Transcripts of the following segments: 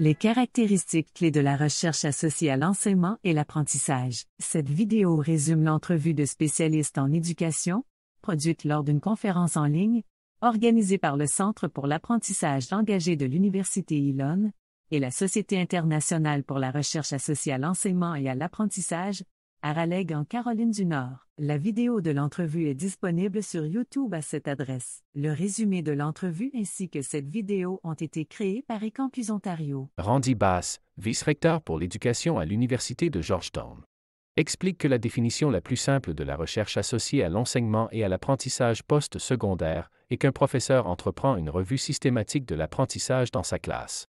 Les caractéristiques clés de la recherche associée à l'enseignement et l'apprentissage. Cette vidéo résume l'entrevue de spécialistes en éducation, produite lors d'une conférence en ligne, organisée par le Centre pour l'apprentissage engagé de l'Université Elon et la Société internationale pour la recherche associée à l'enseignement et à l'apprentissage, à en Caroline du Nord. La vidéo de l'entrevue est disponible sur YouTube à cette adresse. Le résumé de l'entrevue ainsi que cette vidéo ont été créés par eCampus Ontario. Randy Bass, vice-recteur pour l'éducation à l'Université de Georgetown, explique que la définition la plus simple de la recherche associée à l'enseignement et à l'apprentissage post-secondaire est qu'un professeur entreprend une revue systématique de l'apprentissage dans sa classe.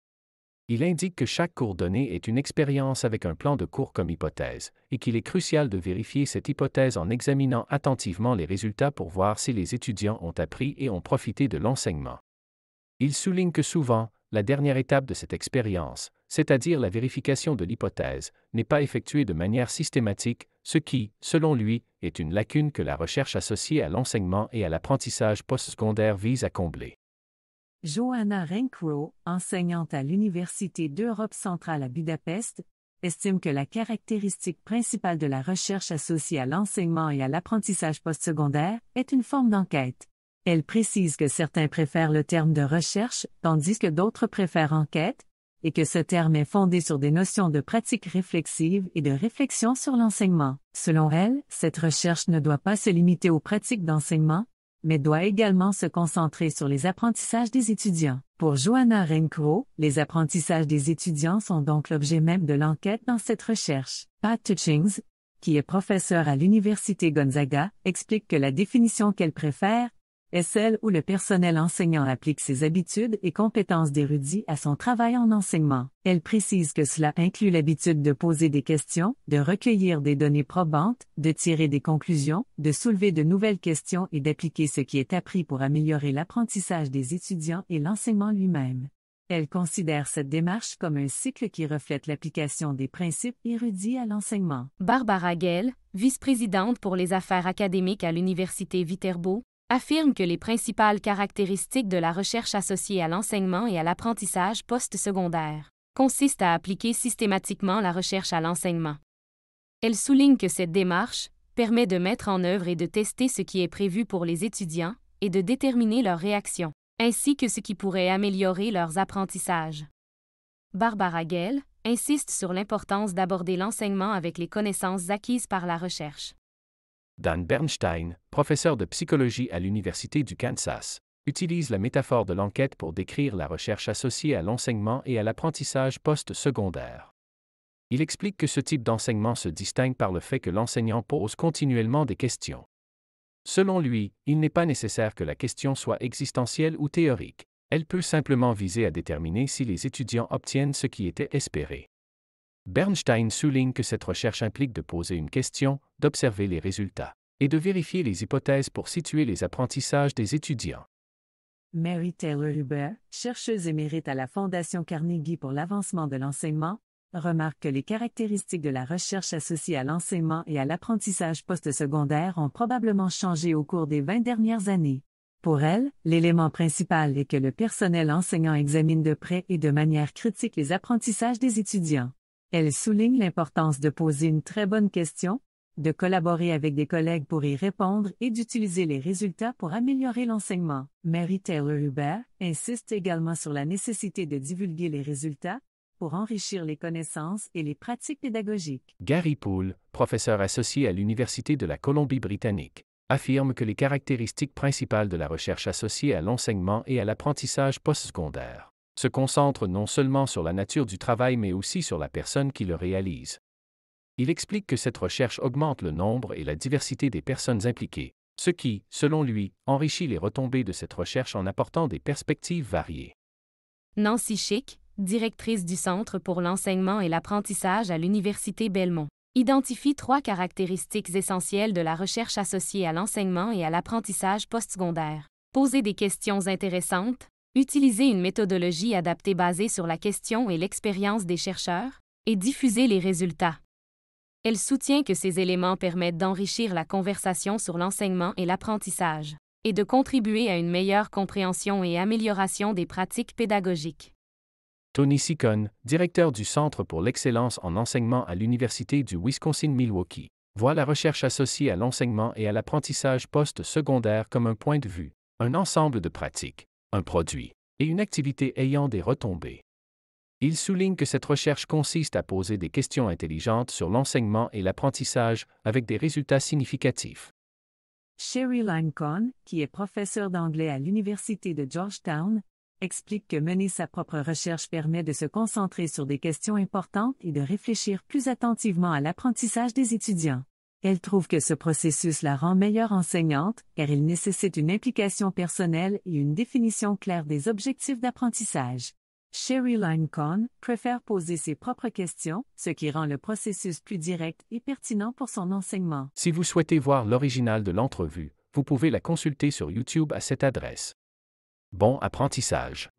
Il indique que chaque cours donné est une expérience avec un plan de cours comme hypothèse, et qu'il est crucial de vérifier cette hypothèse en examinant attentivement les résultats pour voir si les étudiants ont appris et ont profité de l'enseignement. Il souligne que souvent, la dernière étape de cette expérience, c'est-à-dire la vérification de l'hypothèse, n'est pas effectuée de manière systématique, ce qui, selon lui, est une lacune que la recherche associée à l'enseignement et à l'apprentissage postsecondaire vise à combler. Johanna Renkrow, enseignante à l'Université d'Europe centrale à Budapest, estime que la caractéristique principale de la recherche associée à l'enseignement et à l'apprentissage postsecondaire est une forme d'enquête. Elle précise que certains préfèrent le terme de recherche, tandis que d'autres préfèrent enquête, et que ce terme est fondé sur des notions de pratique réflexive et de réflexion sur l'enseignement. Selon elle, cette recherche ne doit pas se limiter aux pratiques d'enseignement, mais doit également se concentrer sur les apprentissages des étudiants. Pour Johanna Renkro, les apprentissages des étudiants sont donc l'objet même de l'enquête dans cette recherche. Pat Tuchings, qui est professeur à l'Université Gonzaga, explique que la définition qu'elle préfère, est celle où le personnel enseignant applique ses habitudes et compétences d'érudit à son travail en enseignement. Elle précise que cela inclut l'habitude de poser des questions, de recueillir des données probantes, de tirer des conclusions, de soulever de nouvelles questions et d'appliquer ce qui est appris pour améliorer l'apprentissage des étudiants et l'enseignement lui-même. Elle considère cette démarche comme un cycle qui reflète l'application des principes érudits à l'enseignement. Barbara Gell, vice-présidente pour les affaires académiques à l'Université Viterbo, affirme que les principales caractéristiques de la recherche associée à l'enseignement et à l'apprentissage postsecondaire consistent à appliquer systématiquement la recherche à l'enseignement. Elle souligne que cette démarche permet de mettre en œuvre et de tester ce qui est prévu pour les étudiants et de déterminer leurs réactions, ainsi que ce qui pourrait améliorer leurs apprentissages. Barbara Gell insiste sur l'importance d'aborder l'enseignement avec les connaissances acquises par la recherche. Dan Bernstein, professeur de psychologie à l'Université du Kansas, utilise la métaphore de l'enquête pour décrire la recherche associée à l'enseignement et à l'apprentissage post-secondaire. Il explique que ce type d'enseignement se distingue par le fait que l'enseignant pose continuellement des questions. Selon lui, il n'est pas nécessaire que la question soit existentielle ou théorique, elle peut simplement viser à déterminer si les étudiants obtiennent ce qui était espéré. Bernstein souligne que cette recherche implique de poser une question, d'observer les résultats et de vérifier les hypothèses pour situer les apprentissages des étudiants. Mary Taylor Huber, chercheuse émérite à la Fondation Carnegie pour l'avancement de l'enseignement, remarque que les caractéristiques de la recherche associée à l'enseignement et à l'apprentissage postsecondaire ont probablement changé au cours des 20 dernières années. Pour elle, l'élément principal est que le personnel enseignant examine de près et de manière critique les apprentissages des étudiants. Elle souligne l'importance de poser une très bonne question, de collaborer avec des collègues pour y répondre et d'utiliser les résultats pour améliorer l'enseignement. Mary Taylor Hubert insiste également sur la nécessité de divulguer les résultats pour enrichir les connaissances et les pratiques pédagogiques. Gary Poole, professeur associé à l'Université de la Colombie-Britannique, affirme que les caractéristiques principales de la recherche associée à l'enseignement et à l'apprentissage postsecondaire se concentre non seulement sur la nature du travail mais aussi sur la personne qui le réalise. Il explique que cette recherche augmente le nombre et la diversité des personnes impliquées, ce qui, selon lui, enrichit les retombées de cette recherche en apportant des perspectives variées. Nancy Schick, directrice du Centre pour l'enseignement et l'apprentissage à l'Université Belmont, identifie trois caractéristiques essentielles de la recherche associée à l'enseignement et à l'apprentissage postsecondaire. Poser des questions intéressantes, utiliser une méthodologie adaptée basée sur la question et l'expérience des chercheurs, et diffuser les résultats. Elle soutient que ces éléments permettent d'enrichir la conversation sur l'enseignement et l'apprentissage, et de contribuer à une meilleure compréhension et amélioration des pratiques pédagogiques. Tony Sikon, directeur du Centre pour l'excellence en enseignement à l'Université du Wisconsin-Milwaukee, voit la recherche associée à l'enseignement et à l'apprentissage post-secondaire comme un point de vue, un ensemble de pratiques, un produit, et une activité ayant des retombées. Il souligne que cette recherche consiste à poser des questions intelligentes sur l'enseignement et l'apprentissage avec des résultats significatifs. Sherry Lincoln, qui est professeur d'anglais à l'Université de Georgetown, explique que mener sa propre recherche permet de se concentrer sur des questions importantes et de réfléchir plus attentivement à l'apprentissage des étudiants. Elle trouve que ce processus la rend meilleure enseignante, car il nécessite une implication personnelle et une définition claire des objectifs d'apprentissage. Sherry Line préfère poser ses propres questions, ce qui rend le processus plus direct et pertinent pour son enseignement. Si vous souhaitez voir l'original de l'entrevue, vous pouvez la consulter sur YouTube à cette adresse. Bon apprentissage.